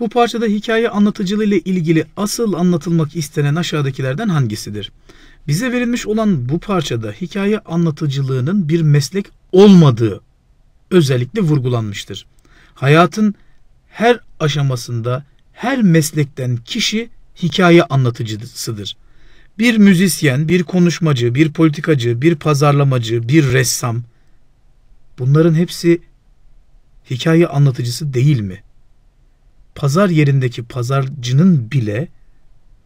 Bu parçada hikaye anlatıcılığı ile ilgili asıl anlatılmak istenen aşağıdakilerden hangisidir? Bize verilmiş olan bu parçada hikaye anlatıcılığının bir meslek olmadığı özellikle vurgulanmıştır. Hayatın her aşamasında her meslekten kişi hikaye anlatıcısıdır. Bir müzisyen, bir konuşmacı, bir politikacı, bir pazarlamacı, bir ressam bunların hepsi hikaye anlatıcısı değil mi? pazar yerindeki pazarcının bile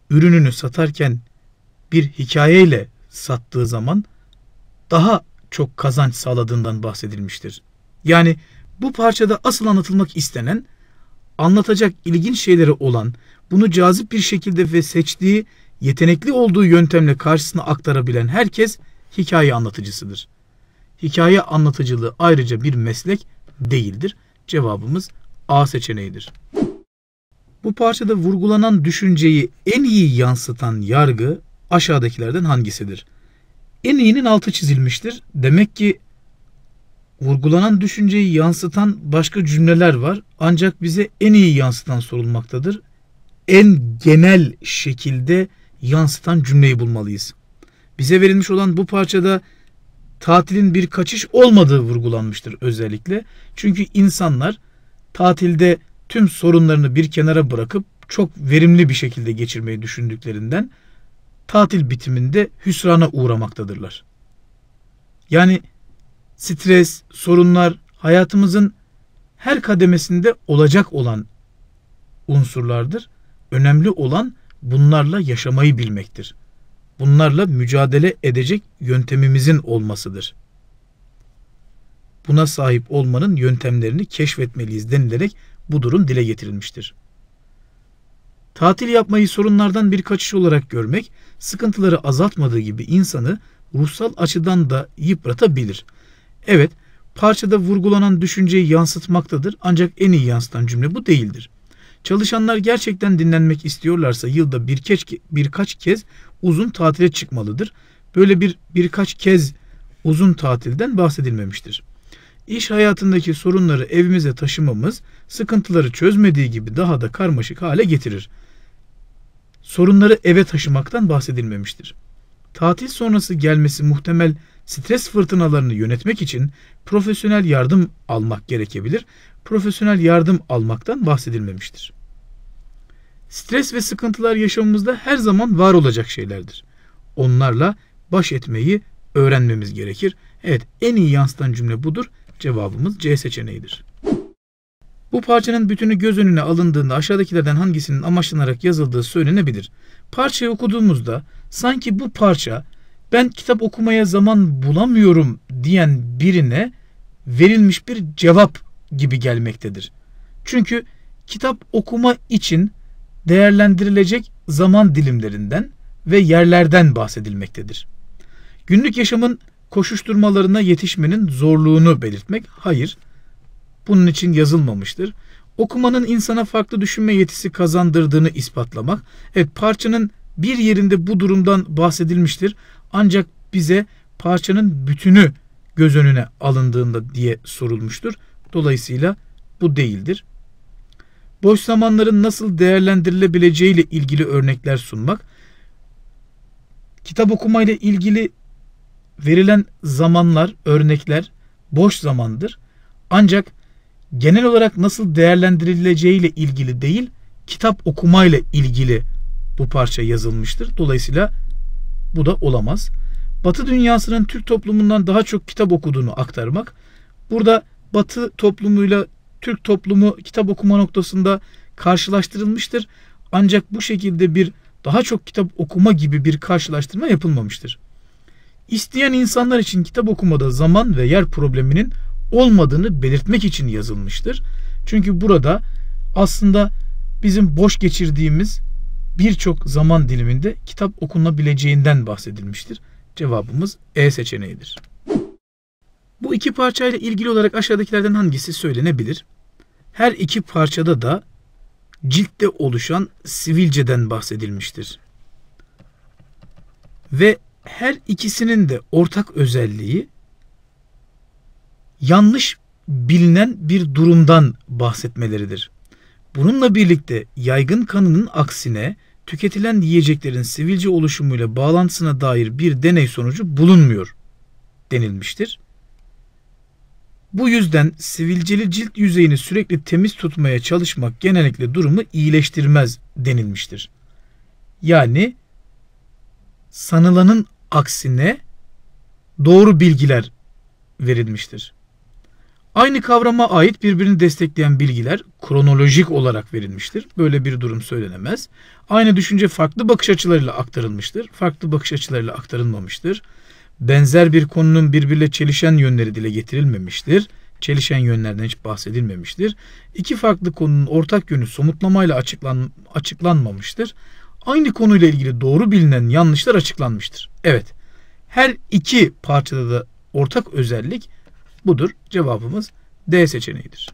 ürününü satarken bir hikayeyle sattığı zaman daha çok kazanç sağladığından bahsedilmiştir. Yani bu parçada asıl anlatılmak istenen, anlatacak ilginç şeyleri olan, bunu cazip bir şekilde ve seçtiği, yetenekli olduğu yöntemle karşısına aktarabilen herkes hikaye anlatıcısıdır. Hikaye anlatıcılığı ayrıca bir meslek değildir. Cevabımız A seçeneğidir. Bu parçada vurgulanan düşünceyi en iyi yansıtan yargı aşağıdakilerden hangisidir? En iyinin altı çizilmiştir. Demek ki vurgulanan düşünceyi yansıtan başka cümleler var. Ancak bize en iyi yansıtan sorulmaktadır. En genel şekilde yansıtan cümleyi bulmalıyız. Bize verilmiş olan bu parçada tatilin bir kaçış olmadığı vurgulanmıştır özellikle. Çünkü insanlar tatilde tüm sorunlarını bir kenara bırakıp çok verimli bir şekilde geçirmeyi düşündüklerinden tatil bitiminde hüsrana uğramaktadırlar. Yani stres, sorunlar hayatımızın her kademesinde olacak olan unsurlardır. Önemli olan bunlarla yaşamayı bilmektir. Bunlarla mücadele edecek yöntemimizin olmasıdır. Buna sahip olmanın yöntemlerini keşfetmeliyiz denilerek bu durum dile getirilmiştir. Tatil yapmayı sorunlardan bir kaçış olarak görmek, sıkıntıları azaltmadığı gibi insanı ruhsal açıdan da yıpratabilir. Evet, parçada vurgulanan düşünceyi yansıtmaktadır ancak en iyi yansıtan cümle bu değildir. Çalışanlar gerçekten dinlenmek istiyorlarsa yılda bir birkaç, birkaç kez uzun tatile çıkmalıdır. Böyle bir birkaç kez uzun tatilden bahsedilmemiştir. İş hayatındaki sorunları evimize taşımamız sıkıntıları çözmediği gibi daha da karmaşık hale getirir. Sorunları eve taşımaktan bahsedilmemiştir. Tatil sonrası gelmesi muhtemel stres fırtınalarını yönetmek için profesyonel yardım almak gerekebilir. Profesyonel yardım almaktan bahsedilmemiştir. Stres ve sıkıntılar yaşamımızda her zaman var olacak şeylerdir. Onlarla baş etmeyi öğrenmemiz gerekir. Evet en iyi yansıtan cümle budur. Cevabımız C seçeneğidir. Bu parçanın bütünü göz önüne alındığında aşağıdakilerden hangisinin amaçlanarak yazıldığı söylenebilir. Parçayı okuduğumuzda sanki bu parça ben kitap okumaya zaman bulamıyorum diyen birine verilmiş bir cevap gibi gelmektedir. Çünkü kitap okuma için değerlendirilecek zaman dilimlerinden ve yerlerden bahsedilmektedir. Günlük yaşamın koşuşturmalarına yetişmenin zorluğunu belirtmek hayır. Bunun için yazılmamıştır. Okumanın insana farklı düşünme yetisi kazandırdığını ispatlamak. Evet parçanın bir yerinde bu durumdan bahsedilmiştir. Ancak bize parçanın bütünü göz önüne alındığında diye sorulmuştur. Dolayısıyla bu değildir. Boş zamanların nasıl değerlendirilebileceğiyle ilgili örnekler sunmak. Kitap okumayla ilgili verilen zamanlar, örnekler boş zamandır. Ancak genel olarak nasıl değerlendirileceğiyle ilgili değil, kitap okumayla ilgili bu parça yazılmıştır. Dolayısıyla bu da olamaz. Batı dünyasının Türk toplumundan daha çok kitap okuduğunu aktarmak. Burada Batı toplumuyla Türk toplumu kitap okuma noktasında karşılaştırılmıştır. Ancak bu şekilde bir daha çok kitap okuma gibi bir karşılaştırma yapılmamıştır isteyen insanlar için kitap okumada zaman ve yer probleminin olmadığını belirtmek için yazılmıştır. Çünkü burada aslında bizim boş geçirdiğimiz birçok zaman diliminde kitap okunabileceğinden bahsedilmiştir. Cevabımız E seçeneğidir. Bu iki parçayla ilgili olarak aşağıdakilerden hangisi söylenebilir? Her iki parçada da ciltte oluşan sivilceden bahsedilmiştir. Ve her ikisinin de ortak özelliği yanlış bilinen bir durumdan bahsetmeleridir. Bununla birlikte yaygın kanının aksine tüketilen yiyeceklerin sivilce oluşumuyla bağlantısına dair bir deney sonucu bulunmuyor denilmiştir. Bu yüzden sivilceli cilt yüzeyini sürekli temiz tutmaya çalışmak genellikle durumu iyileştirmez denilmiştir. Yani sanılanın aksine doğru bilgiler verilmiştir. Aynı kavrama ait birbirini destekleyen bilgiler kronolojik olarak verilmiştir. Böyle bir durum söylenemez. Aynı düşünce farklı bakış açılarıyla aktarılmıştır. Farklı bakış açılarıyla aktarılmamıştır. Benzer bir konunun birbirle çelişen yönleri dile getirilmemiştir. Çelişen yönlerden hiç bahsedilmemiştir. İki farklı konunun ortak yönü somutlamayla açıklan, açıklanmamıştır aynı konuyla ilgili doğru bilinen yanlışlar açıklanmıştır. Evet, her iki parçada da ortak özellik budur. Cevabımız D seçeneğidir.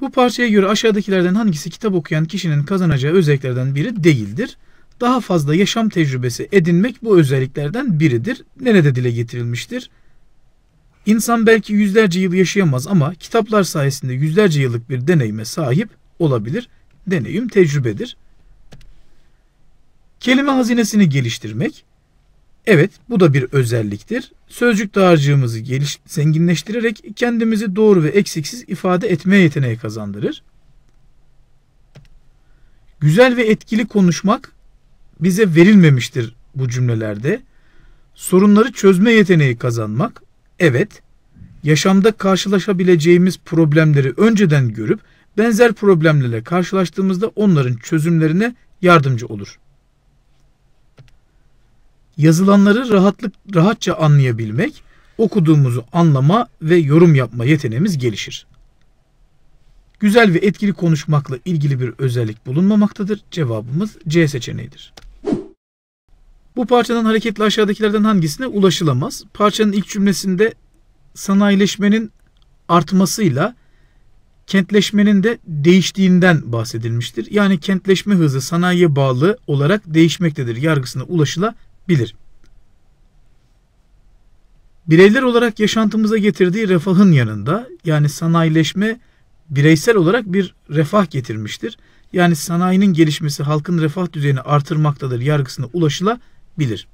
Bu parçaya göre aşağıdakilerden hangisi kitap okuyan kişinin kazanacağı özelliklerden biri değildir? daha fazla yaşam tecrübesi edinmek bu özelliklerden biridir. Nerede dile getirilmiştir? İnsan belki yüzlerce yıl yaşayamaz ama kitaplar sayesinde yüzlerce yıllık bir deneyime sahip olabilir. Deneyim tecrübedir. Kelime hazinesini geliştirmek. Evet, bu da bir özelliktir. Sözcük dağarcığımızı geliş, zenginleştirerek kendimizi doğru ve eksiksiz ifade etmeye yeteneği kazandırır. Güzel ve etkili konuşmak bize verilmemiştir bu cümlelerde. Sorunları çözme yeteneği kazanmak, evet, yaşamda karşılaşabileceğimiz problemleri önceden görüp benzer problemlerle karşılaştığımızda onların çözümlerine yardımcı olur. Yazılanları rahatlık rahatça anlayabilmek, okuduğumuzu anlama ve yorum yapma yeteneğimiz gelişir. Güzel ve etkili konuşmakla ilgili bir özellik bulunmamaktadır. Cevabımız C seçeneğidir. Bu parçadan hareketle aşağıdakilerden hangisine ulaşılamaz? Parçanın ilk cümlesinde sanayileşmenin artmasıyla kentleşmenin de değiştiğinden bahsedilmiştir. Yani kentleşme hızı sanayiye bağlı olarak değişmektedir yargısına ulaşılabilir. Bireyler olarak yaşantımıza getirdiği refahın yanında yani sanayileşme bireysel olarak bir refah getirmiştir. Yani sanayinin gelişmesi halkın refah düzeyini artırmaktadır yargısına ulaşılabilir bilir.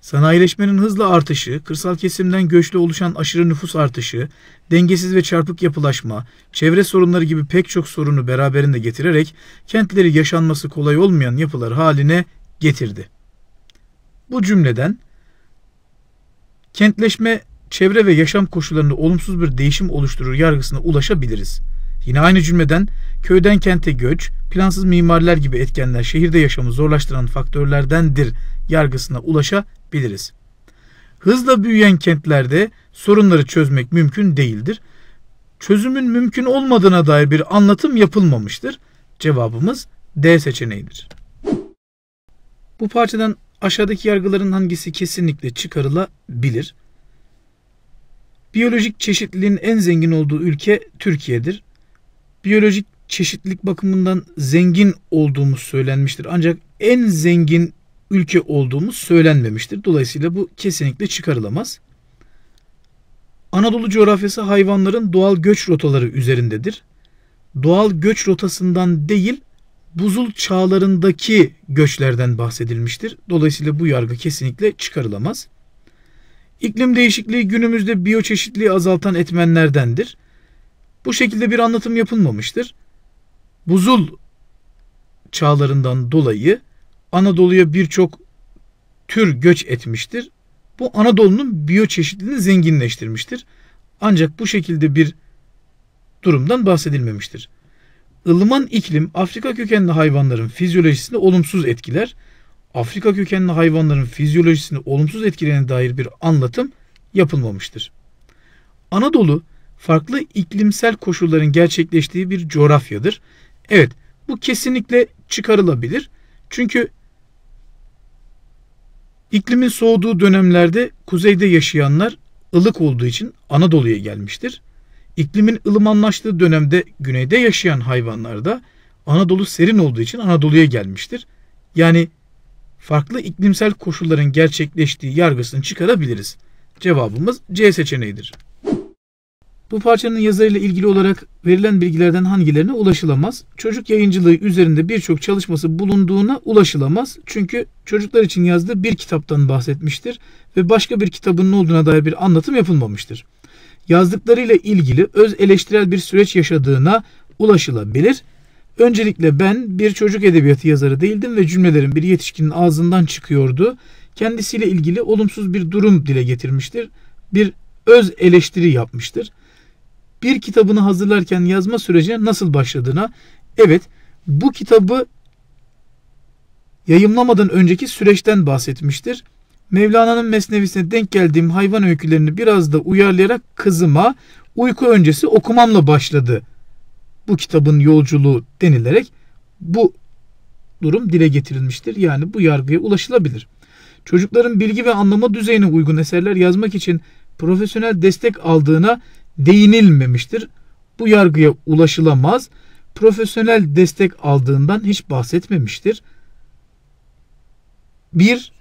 Sanayileşmenin hızla artışı, kırsal kesimden göçle oluşan aşırı nüfus artışı, dengesiz ve çarpık yapılaşma, çevre sorunları gibi pek çok sorunu beraberinde getirerek kentleri yaşanması kolay olmayan yapılar haline getirdi. Bu cümleden kentleşme çevre ve yaşam koşullarında olumsuz bir değişim oluşturur yargısına ulaşabiliriz. Yine aynı cümleden Köyden kente göç, plansız mimariler gibi etkenler şehirde yaşamı zorlaştıran faktörlerdendir yargısına ulaşabiliriz. Hızla büyüyen kentlerde sorunları çözmek mümkün değildir. Çözümün mümkün olmadığına dair bir anlatım yapılmamıştır. Cevabımız D seçeneğidir. Bu parçadan aşağıdaki yargıların hangisi kesinlikle çıkarılabilir? Biyolojik çeşitliliğin en zengin olduğu ülke Türkiye'dir. Biyolojik çeşitlilik bakımından zengin olduğumuz söylenmiştir. Ancak en zengin ülke olduğumuz söylenmemiştir. Dolayısıyla bu kesinlikle çıkarılamaz. Anadolu coğrafyası hayvanların doğal göç rotaları üzerindedir. Doğal göç rotasından değil, buzul çağlarındaki göçlerden bahsedilmiştir. Dolayısıyla bu yargı kesinlikle çıkarılamaz. İklim değişikliği günümüzde biyoçeşitliği azaltan etmenlerdendir. Bu şekilde bir anlatım yapılmamıştır buzul çağlarından dolayı Anadolu'ya birçok tür göç etmiştir. Bu Anadolu'nun biyoçeşitliliğini zenginleştirmiştir. Ancak bu şekilde bir durumdan bahsedilmemiştir. Ilıman iklim Afrika kökenli hayvanların fizyolojisini olumsuz etkiler. Afrika kökenli hayvanların fizyolojisini olumsuz etkilerine dair bir anlatım yapılmamıştır. Anadolu farklı iklimsel koşulların gerçekleştiği bir coğrafyadır Evet bu kesinlikle çıkarılabilir. Çünkü iklimin soğuduğu dönemlerde kuzeyde yaşayanlar ılık olduğu için Anadolu'ya gelmiştir. İklimin ılımanlaştığı dönemde güneyde yaşayan hayvanlar da Anadolu serin olduğu için Anadolu'ya gelmiştir. Yani farklı iklimsel koşulların gerçekleştiği yargısını çıkarabiliriz. Cevabımız C seçeneğidir. Bu parçanın yazarıyla ilgili olarak verilen bilgilerden hangilerine ulaşılamaz? Çocuk yayıncılığı üzerinde birçok çalışması bulunduğuna ulaşılamaz. Çünkü çocuklar için yazdığı bir kitaptan bahsetmiştir ve başka bir kitabının ne olduğuna dair bir anlatım yapılmamıştır. Yazdıklarıyla ilgili öz eleştirel bir süreç yaşadığına ulaşılabilir. Öncelikle ben bir çocuk edebiyatı yazarı değildim ve cümlelerin bir yetişkinin ağzından çıkıyordu. Kendisiyle ilgili olumsuz bir durum dile getirmiştir. Bir öz eleştiri yapmıştır bir kitabını hazırlarken yazma sürecine nasıl başladığına, evet bu kitabı yayımlamadan önceki süreçten bahsetmiştir. Mevlana'nın mesnevisine denk geldiğim hayvan öykülerini biraz da uyarlayarak kızıma uyku öncesi okumamla başladı. Bu kitabın yolculuğu denilerek bu durum dile getirilmiştir. Yani bu yargıya ulaşılabilir. Çocukların bilgi ve anlama düzeyine uygun eserler yazmak için profesyonel destek aldığına değinilmemiştir. Bu yargıya ulaşılamaz. Profesyonel destek aldığından hiç bahsetmemiştir. 1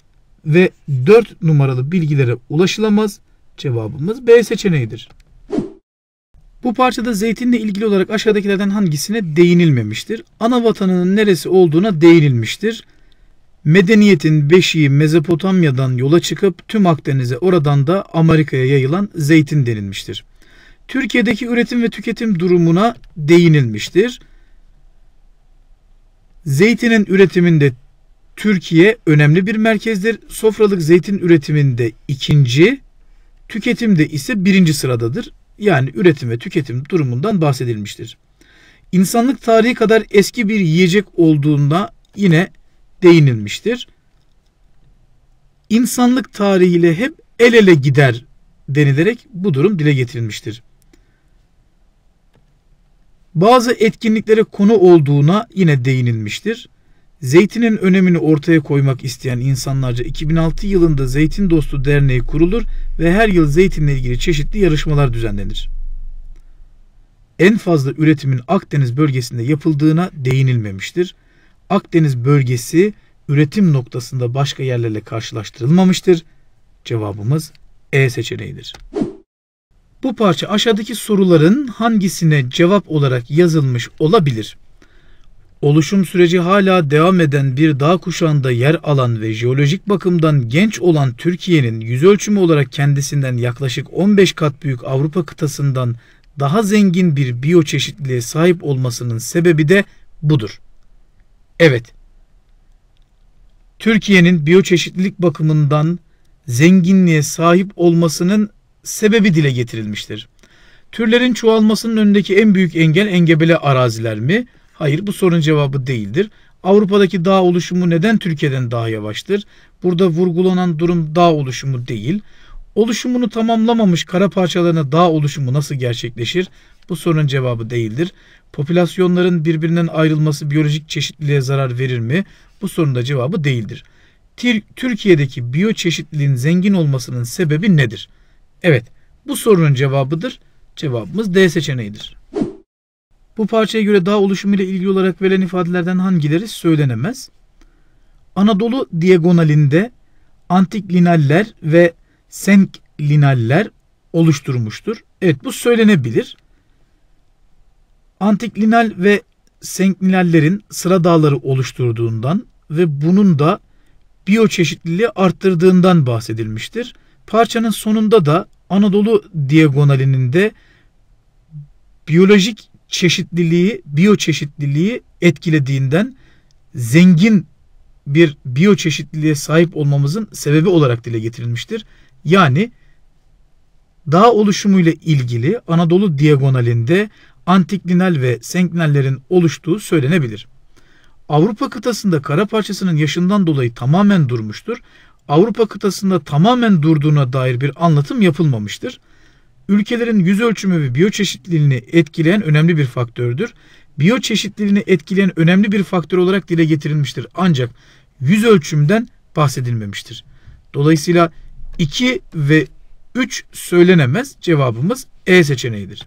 ve 4 numaralı bilgilere ulaşılamaz. Cevabımız B seçeneğidir. Bu parçada zeytinle ilgili olarak aşağıdakilerden hangisine değinilmemiştir? Ana vatanının neresi olduğuna değinilmiştir. Medeniyetin beşiği Mezopotamya'dan yola çıkıp tüm Akdeniz'e oradan da Amerika'ya yayılan zeytin denilmiştir. Türkiye'deki üretim ve tüketim durumuna değinilmiştir. Zeytinin üretiminde Türkiye önemli bir merkezdir. Sofralık zeytin üretiminde ikinci, tüketimde ise birinci sıradadır. Yani üretim ve tüketim durumundan bahsedilmiştir. İnsanlık tarihi kadar eski bir yiyecek olduğunda yine değinilmiştir. İnsanlık tarihiyle hep el ele gider denilerek bu durum dile getirilmiştir. Bazı etkinliklere konu olduğuna yine değinilmiştir. Zeytinin önemini ortaya koymak isteyen insanlarca 2006 yılında Zeytin Dostu Derneği kurulur ve her yıl zeytinle ilgili çeşitli yarışmalar düzenlenir. En fazla üretimin Akdeniz bölgesinde yapıldığına değinilmemiştir. Akdeniz bölgesi üretim noktasında başka yerlerle karşılaştırılmamıştır. Cevabımız E seçeneğidir. Bu parça aşağıdaki soruların hangisine cevap olarak yazılmış olabilir? Oluşum süreci hala devam eden bir dağ kuşağında yer alan ve jeolojik bakımdan genç olan Türkiye'nin yüz ölçümü olarak kendisinden yaklaşık 15 kat büyük Avrupa kıtasından daha zengin bir biyoçeşitliliğe sahip olmasının sebebi de budur. Evet, Türkiye'nin biyoçeşitlilik bakımından zenginliğe sahip olmasının sebebi dile getirilmiştir. Türlerin çoğalmasının önündeki en büyük engel engebeli araziler mi? Hayır bu sorun cevabı değildir. Avrupa'daki dağ oluşumu neden Türkiye'den daha yavaştır? Burada vurgulanan durum dağ oluşumu değil. Oluşumunu tamamlamamış kara parçalarına dağ oluşumu nasıl gerçekleşir? Bu sorunun cevabı değildir. Popülasyonların birbirinden ayrılması biyolojik çeşitliliğe zarar verir mi? Bu sorunun da cevabı değildir. Türkiye'deki biyoçeşitliliğin zengin olmasının sebebi nedir? Evet, bu sorunun cevabıdır. Cevabımız D seçeneğidir. Bu parçaya göre dağ oluşumu ile ilgili olarak verilen ifadelerden hangileri söylenemez? Anadolu diagonalinde antik linaller ve senk linaller oluşturmuştur. Evet bu söylenebilir. Antik linal ve senk linallerin sıra dağları oluşturduğundan ve bunun da biyoçeşitliliği arttırdığından bahsedilmiştir. Parçanın sonunda da Anadolu Diagonalinin de biyolojik çeşitliliği, biyoçeşitliliği etkilediğinden zengin bir biyoçeşitliliğe sahip olmamızın sebebi olarak dile getirilmiştir. Yani dağ oluşumuyla ilgili Anadolu Diagonalinde antiklinal ve senklinallerin oluştuğu söylenebilir. Avrupa kıtasında kara parçasının yaşından dolayı tamamen durmuştur. Avrupa kıtasında tamamen durduğuna dair bir anlatım yapılmamıştır. Ülkelerin yüz ölçümü ve biyoçeşitliliğini etkileyen önemli bir faktördür. Biyoçeşitliliğini etkileyen önemli bir faktör olarak dile getirilmiştir. Ancak yüz ölçümden bahsedilmemiştir. Dolayısıyla 2 ve 3 söylenemez cevabımız E seçeneğidir.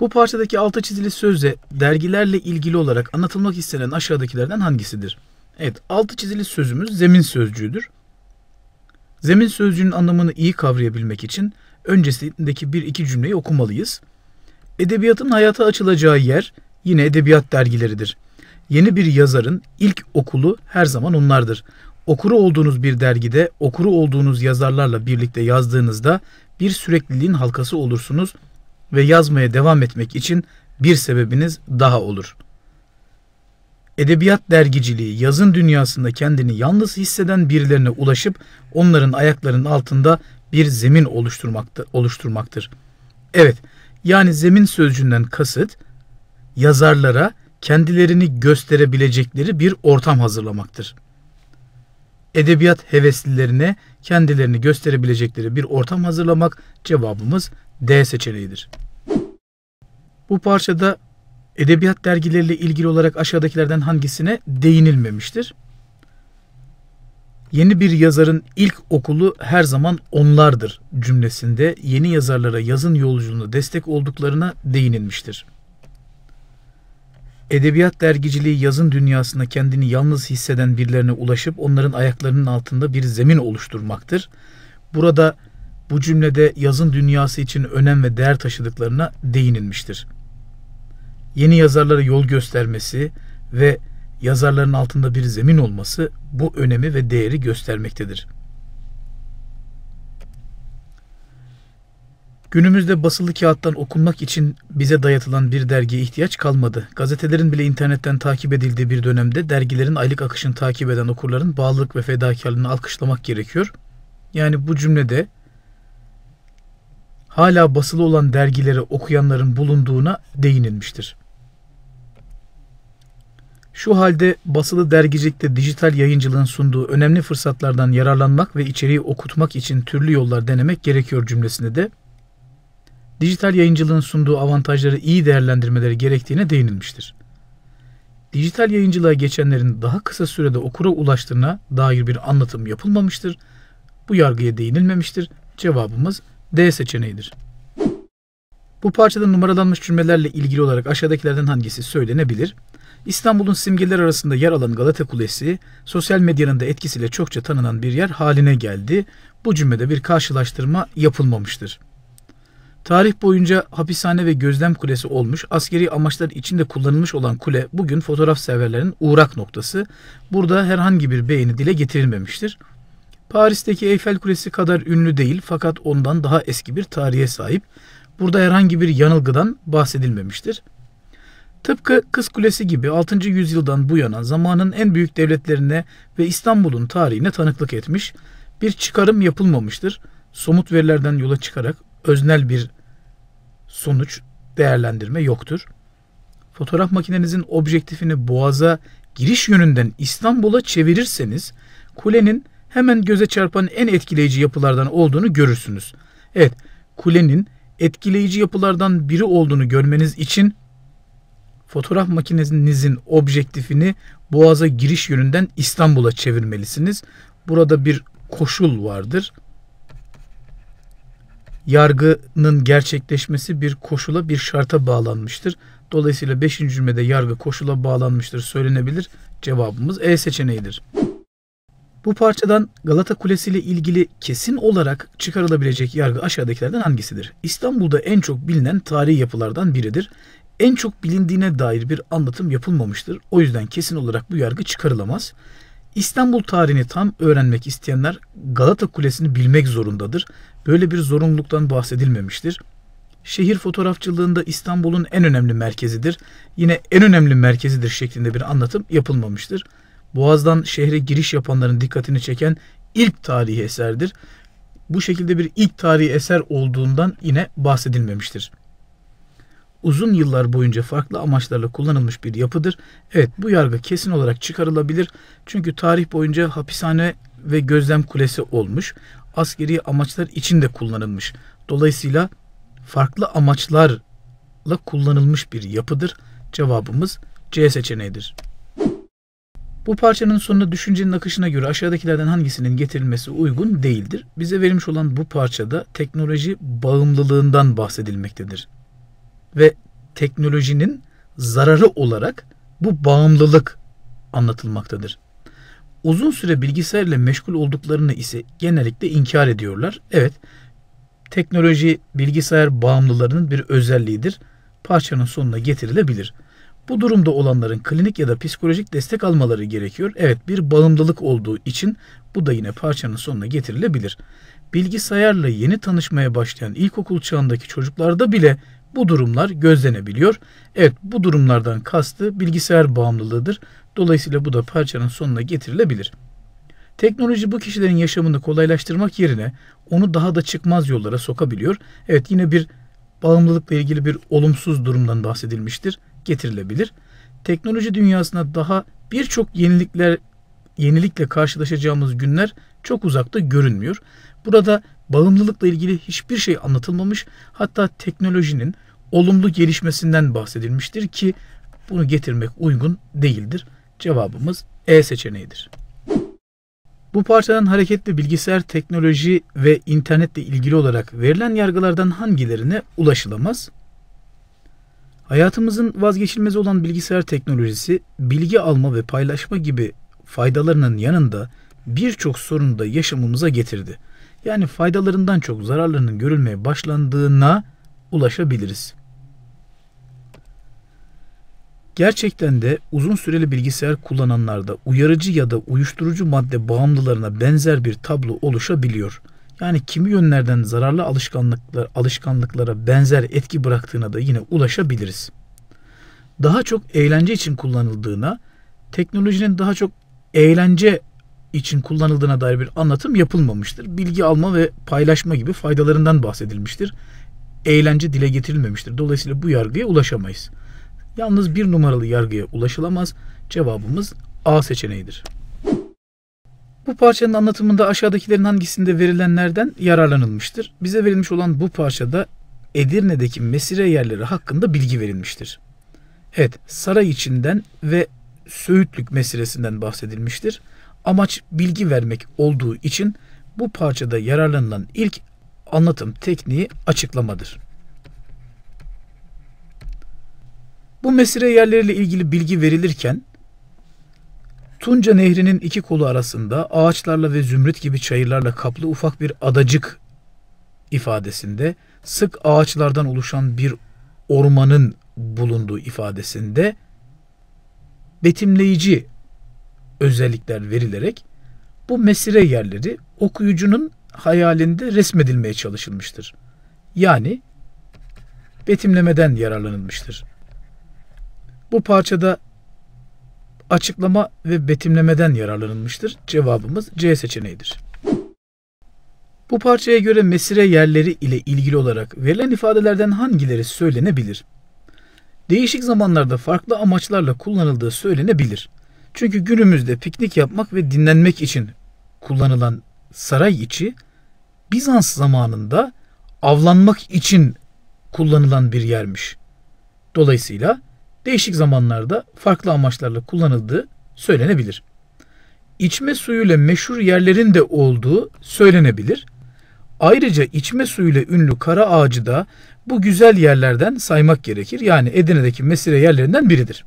Bu parçadaki altı çizili sözde dergilerle ilgili olarak anlatılmak istenen aşağıdakilerden hangisidir? Evet, altı çizili sözümüz zemin sözcüğüdür. Zemin sözcüğünün anlamını iyi kavrayabilmek için öncesindeki bir iki cümleyi okumalıyız. Edebiyatın hayata açılacağı yer yine edebiyat dergileridir. Yeni bir yazarın ilk okulu her zaman onlardır. Okuru olduğunuz bir dergide okuru olduğunuz yazarlarla birlikte yazdığınızda bir sürekliliğin halkası olursunuz ve yazmaya devam etmek için bir sebebiniz daha olur. Edebiyat dergiciliği yazın dünyasında kendini yalnız hisseden birilerine ulaşıp onların ayaklarının altında bir zemin oluşturmaktır. Evet, yani zemin sözcüğünden kasıt yazarlara kendilerini gösterebilecekleri bir ortam hazırlamaktır. Edebiyat heveslilerine kendilerini gösterebilecekleri bir ortam hazırlamak cevabımız D seçeneğidir. Bu parçada edebiyat dergileriyle ilgili olarak aşağıdakilerden hangisine değinilmemiştir? Yeni bir yazarın ilk okulu her zaman onlardır cümlesinde yeni yazarlara yazın yolculuğunda destek olduklarına değinilmiştir. Edebiyat dergiciliği yazın dünyasında kendini yalnız hisseden birilerine ulaşıp onların ayaklarının altında bir zemin oluşturmaktır. Burada bu cümlede yazın dünyası için önem ve değer taşıdıklarına değinilmiştir. Yeni yazarlara yol göstermesi ve yazarların altında bir zemin olması bu önemi ve değeri göstermektedir.'' Günümüzde basılı kağıttan okunmak için bize dayatılan bir dergiye ihtiyaç kalmadı. Gazetelerin bile internetten takip edildiği bir dönemde dergilerin aylık akışını takip eden okurların bağlılık ve fedakarlığını alkışlamak gerekiyor. Yani bu cümlede hala basılı olan dergileri okuyanların bulunduğuna değinilmiştir. Şu halde basılı dergicilikte dijital yayıncılığın sunduğu önemli fırsatlardan yararlanmak ve içeriği okutmak için türlü yollar denemek gerekiyor cümlesinde de dijital yayıncılığın sunduğu avantajları iyi değerlendirmeleri gerektiğine değinilmiştir. Dijital yayıncılığa geçenlerin daha kısa sürede okura ulaştığına dair bir anlatım yapılmamıştır. Bu yargıya değinilmemiştir. Cevabımız D seçeneğidir. Bu parçada numaralanmış cümlelerle ilgili olarak aşağıdakilerden hangisi söylenebilir? İstanbul'un simgeler arasında yer alan Galata Kulesi, sosyal medyanın da etkisiyle çokça tanınan bir yer haline geldi. Bu cümlede bir karşılaştırma yapılmamıştır. Tarih boyunca hapishane ve gözlem kulesi olmuş, askeri amaçlar içinde kullanılmış olan kule bugün fotoğraf severlerin uğrak noktası. Burada herhangi bir beğeni dile getirilmemiştir. Paris'teki Eyfel Kulesi kadar ünlü değil fakat ondan daha eski bir tarihe sahip. Burada herhangi bir yanılgıdan bahsedilmemiştir. Tıpkı Kız Kulesi gibi 6. yüzyıldan bu yana zamanın en büyük devletlerine ve İstanbul'un tarihine tanıklık etmiş, bir çıkarım yapılmamıştır. Somut verilerden yola çıkarak öznel bir sonuç değerlendirme yoktur. Fotoğraf makinenizin objektifini boğaza giriş yönünden İstanbul'a çevirirseniz kulenin hemen göze çarpan en etkileyici yapılardan olduğunu görürsünüz. Evet, kulenin etkileyici yapılardan biri olduğunu görmeniz için fotoğraf makinenizin objektifini boğaza giriş yönünden İstanbul'a çevirmelisiniz. Burada bir koşul vardır yargının gerçekleşmesi bir koşula bir şarta bağlanmıştır. Dolayısıyla 5. cümlede yargı koşula bağlanmıştır söylenebilir. Cevabımız E seçeneğidir. Bu parçadan Galata Kulesi ile ilgili kesin olarak çıkarılabilecek yargı aşağıdakilerden hangisidir? İstanbul'da en çok bilinen tarihi yapılardan biridir. En çok bilindiğine dair bir anlatım yapılmamıştır. O yüzden kesin olarak bu yargı çıkarılamaz. İstanbul tarihini tam öğrenmek isteyenler Galata Kulesi'ni bilmek zorundadır. Böyle bir zorunluluktan bahsedilmemiştir. Şehir fotoğrafçılığında İstanbul'un en önemli merkezidir. Yine en önemli merkezidir şeklinde bir anlatım yapılmamıştır. Boğaz'dan şehre giriş yapanların dikkatini çeken ilk tarihi eserdir. Bu şekilde bir ilk tarihi eser olduğundan yine bahsedilmemiştir uzun yıllar boyunca farklı amaçlarla kullanılmış bir yapıdır. Evet bu yargı kesin olarak çıkarılabilir. Çünkü tarih boyunca hapishane ve gözlem kulesi olmuş. Askeri amaçlar için de kullanılmış. Dolayısıyla farklı amaçlarla kullanılmış bir yapıdır. Cevabımız C seçeneğidir. Bu parçanın sonunda düşüncenin akışına göre aşağıdakilerden hangisinin getirilmesi uygun değildir? Bize verilmiş olan bu parçada teknoloji bağımlılığından bahsedilmektedir ve teknolojinin zararı olarak bu bağımlılık anlatılmaktadır. Uzun süre bilgisayarla meşgul olduklarını ise genellikle inkar ediyorlar. Evet, teknoloji bilgisayar bağımlılarının bir özelliğidir. Parçanın sonuna getirilebilir. Bu durumda olanların klinik ya da psikolojik destek almaları gerekiyor. Evet, bir bağımlılık olduğu için bu da yine parçanın sonuna getirilebilir. Bilgisayarla yeni tanışmaya başlayan ilkokul çağındaki çocuklarda bile bu durumlar gözlenebiliyor. Evet bu durumlardan kastı bilgisayar bağımlılığıdır. Dolayısıyla bu da parçanın sonuna getirilebilir. Teknoloji bu kişilerin yaşamını kolaylaştırmak yerine onu daha da çıkmaz yollara sokabiliyor. Evet yine bir bağımlılıkla ilgili bir olumsuz durumdan bahsedilmiştir. Getirilebilir. Teknoloji dünyasına daha birçok yenilikler yenilikle karşılaşacağımız günler çok uzakta görünmüyor. Burada bağımlılıkla ilgili hiçbir şey anlatılmamış. Hatta teknolojinin olumlu gelişmesinden bahsedilmiştir ki bunu getirmek uygun değildir. Cevabımız E seçeneğidir. Bu parçadan hareketli bilgisayar teknoloji ve internetle ilgili olarak verilen yargılardan hangilerine ulaşılamaz? Hayatımızın vazgeçilmez olan bilgisayar teknolojisi, bilgi alma ve paylaşma gibi faydalarının yanında birçok sorunu da yaşamımıza getirdi. Yani faydalarından çok zararlarının görülmeye başlandığına ulaşabiliriz. Gerçekten de uzun süreli bilgisayar kullananlarda uyarıcı ya da uyuşturucu madde bağımlılarına benzer bir tablo oluşabiliyor. Yani kimi yönlerden zararlı alışkanlıklar, alışkanlıklara benzer etki bıraktığına da yine ulaşabiliriz. Daha çok eğlence için kullanıldığına, teknolojinin daha çok eğlence için kullanıldığına dair bir anlatım yapılmamıştır. Bilgi alma ve paylaşma gibi faydalarından bahsedilmiştir. Eğlence dile getirilmemiştir. Dolayısıyla bu yargıya ulaşamayız. Yalnız bir numaralı yargıya ulaşılamaz. Cevabımız A seçeneğidir. Bu parçanın anlatımında aşağıdakilerin hangisinde verilenlerden yararlanılmıştır? Bize verilmiş olan bu parçada Edirne'deki mesire yerleri hakkında bilgi verilmiştir. Evet, saray içinden ve Söğütlük mesiresinden bahsedilmiştir. Amaç bilgi vermek olduğu için bu parçada yararlanılan ilk anlatım tekniği açıklamadır. Bu mesire yerleriyle ilgili bilgi verilirken Tunca Nehri'nin iki kolu arasında ağaçlarla ve zümrüt gibi çayırlarla kaplı ufak bir adacık ifadesinde sık ağaçlardan oluşan bir ormanın bulunduğu ifadesinde betimleyici özellikler verilerek bu mesire yerleri okuyucunun hayalinde resmedilmeye çalışılmıştır. Yani betimlemeden yararlanılmıştır. Bu parçada açıklama ve betimlemeden yararlanılmıştır. Cevabımız C seçeneğidir. Bu parçaya göre mesire yerleri ile ilgili olarak verilen ifadelerden hangileri söylenebilir? Değişik zamanlarda farklı amaçlarla kullanıldığı söylenebilir. Çünkü günümüzde piknik yapmak ve dinlenmek için kullanılan saray içi Bizans zamanında avlanmak için kullanılan bir yermiş. Dolayısıyla değişik zamanlarda farklı amaçlarla kullanıldığı söylenebilir. İçme suyuyla meşhur yerlerin de olduğu söylenebilir. Ayrıca içme suyuyla ünlü kara ağacı da bu güzel yerlerden saymak gerekir. Yani Edirne'deki mesire yerlerinden biridir.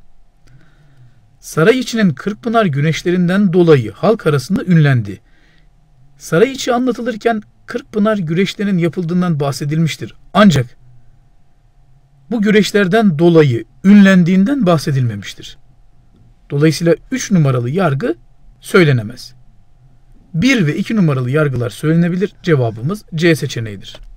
Saray içinin Kırkpınar güneşlerinden dolayı halk arasında ünlendi. Saray içi anlatılırken Kırkpınar güreşlerinin yapıldığından bahsedilmiştir. Ancak bu güreşlerden dolayı ünlendiğinden bahsedilmemiştir. Dolayısıyla 3 numaralı yargı söylenemez. 1 ve 2 numaralı yargılar söylenebilir. Cevabımız C seçeneğidir.